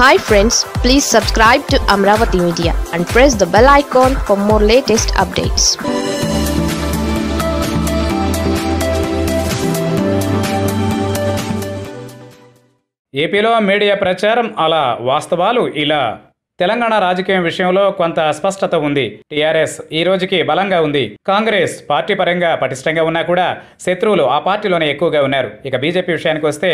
hi friends please subscribe to Amaravati media and press the bell icon for more latest updates ఏపీలో media ప్రచారం అలా వాస్తవాలు ఇలా తెలంగాణ రాజకీయం విషయంలో కొంత అస్పష్టత ఉంది టీఆర్ఎస్ ఈ రోజుకి బలంగా ఉంది కాంగ్రెస్ పార్టీ పరంగా పటిష్టంగా ఉన్నా కూడా శత్రువులు ఆ పార్టీలోనే ఎక్కువగా ఉన్నారు ఇక బీజేపీ విషయానికి వస్తే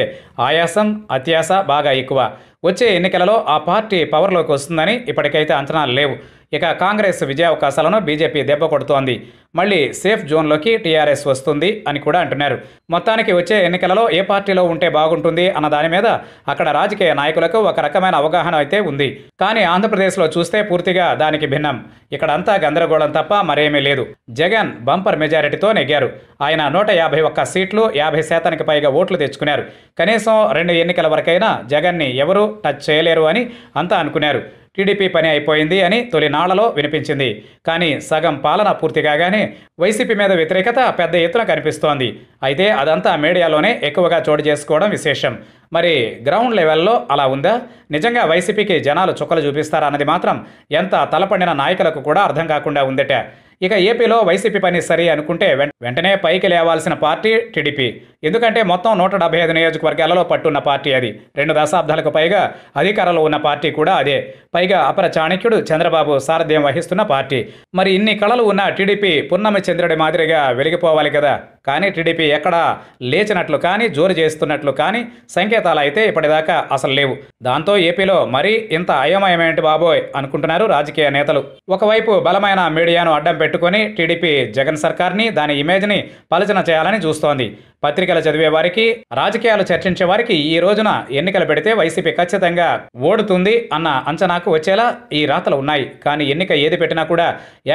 ఆయాసం అత్యాస బాగా ఎక్కువ వచ్చే ఎన్నికలలో ఆ పార్టీ పవర్లోకి వస్తుందని ఇప్పటికైతే అంచనాలు లేవు ఇక కాంగ్రెస్ విజయావకాశాలను బీజేపీ దెబ్బ కొడుతోంది మళ్ళీ సేఫ్ జోన్లోకి టీఆర్ఎస్ వస్తుంది అని కూడా అంటున్నారు మొత్తానికి వచ్చే ఎన్నికలలో ఏ పార్టీలో ఉంటే బాగుంటుంది అన్న దాని మీద అక్కడ రాజకీయ నాయకులకు ఒక రకమైన అవగాహన అయితే ఉంది కానీ ఆంధ్రప్రదేశ్లో చూస్తే పూర్తిగా దానికి భిన్నం ఇక్కడ అంతా గందరగోళం తప్ప మరేమీ లేదు జగన్ బంపర్ మెజారిటీతో నెగ్గారు ఆయన నూట యాభై ఒక్క సీట్లు యాభై శాతానికి పైగా ఓట్లు తెచ్చుకున్నారు కనీసం రెండు ఎన్నికల వరకైనా జగన్ని ఎవరూ టచ్ చేయలేరు అని అంతా అనుకున్నారు టీడీపీ పని అయిపోయింది అని తొలినాళ్లలో వినిపించింది కానీ సగం పాలన పూర్తి కాగానే వైసీపీ మీద వ్యతిరేకత పెద్ద ఎత్తున కనిపిస్తోంది అయితే అదంతా మీడియాలోనే ఎక్కువగా చోటు చేసుకోవడం విశేషం మరి గ్రౌండ్ లెవెల్లో అలా ఉందా నిజంగా వైసీపీకి జనాలు చుక్కలు చూపిస్తారా అన్నది మాత్రం ఎంత తలపండిన నాయకులకు కూడా అర్థం కాకుండా ఉందట ఇక ఏపీలో వైసీపీ పని సరి అనుకుంటే వెంటనే పైకి లేవాల్సిన పార్టీ టీడీపీ ఎందుకంటే మొత్తం నూట డెబ్బై ఐదు నియోజకవర్గాలలో పట్టున్న పార్టీ అది రెండు దశాబ్దాలకు పైగా అధికారంలో ఉన్న పార్టీ కూడా అదే పైగా అపర చాణక్యుడు చంద్రబాబు సారథ్యం వహిస్తున్న పార్టీ మరి ఇన్ని కళలు ఉన్న టీడీపీ పున్నమి చంద్రుడి మాదిరిగా వెలిగిపోవాలి కదా కానీ టీడీపీ ఎక్కడా లేచినట్లు కానీ జోరు చేస్తున్నట్లు కానీ సంకేతాలు అయితే ఇప్పటిదాకా అసలు లేవు దాంతో ఏపీలో మరీ ఇంత అయోమయమేంటి బాబోయ్ అనుకుంటున్నారు రాజకీయ నేతలు ఒకవైపు బలమైన మీడియాను అడ్డం పెట్టుకుని టీడీపీ జగన్ సర్కార్ని దాని ఇమేజ్ని పలచన చేయాలని చూస్తోంది పత్రికలు చదివే వారికి రాజకీయాలు చర్చించే వారికి ఈ రోజున ఎన్నికలు పెడితే వైసీపీ ఖచ్చితంగా ఓడుతుంది అన్న అంచనాకు వచ్చేలా ఈ రాతలు ఉన్నాయి కానీ ఎన్నిక ఏది పెట్టినా కూడా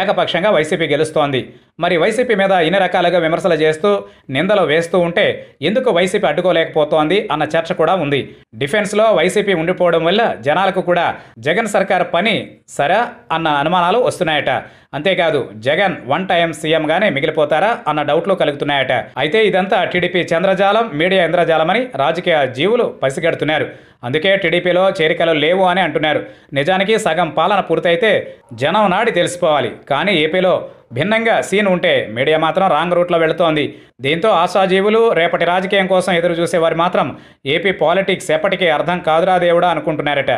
ఏకపక్షంగా వైసీపీ గెలుస్తోంది మరి వైసీపీ మీద ఇన్ని రకాలుగా విమర్శలు చేస్తూ నిందలు వేస్తూ ఉంటే ఎందుకు వైసీపీ అడ్డుకోలేకపోతోంది అన్న చర్చ కూడా ఉంది డిఫెన్స్లో వైసీపీ ఉండిపోవడం వల్ల జనాలకు కూడా జగన్ సర్కార్ పని సరా అన్న అనుమానాలు వస్తున్నాయట అంతేకాదు జగన్ వన్ టైం సీఎంగానే మిగిలిపోతారా అన్న డౌట్లు కలుగుతున్నాయట అయితే ఇదంతా టీడీపీ చంద్రజాలం మీడియా ఇంద్రజాలమని రాజకీయ జీవులు పసిగడుతున్నారు అందుకే టీడీపీలో చేరికలు లేవు అని అంటున్నారు నిజానికి సగం పాలన పూర్తయితే జనం నాడి తెలిసిపోవాలి కానీ ఏపీలో భిన్నంగా సీన్ ఉంటే మీడియా మాత్రం రాంగ్ రూట్లో వెళుతోంది దీంతో ఆశాజీవులు రేపటి రాజకీయం కోసం ఎదురు చూసేవారు మాత్రం ఏపీ పాలిటిక్స్ ఎప్పటికీ అర్థం కాదురా దేవుడా అనుకుంటున్నారట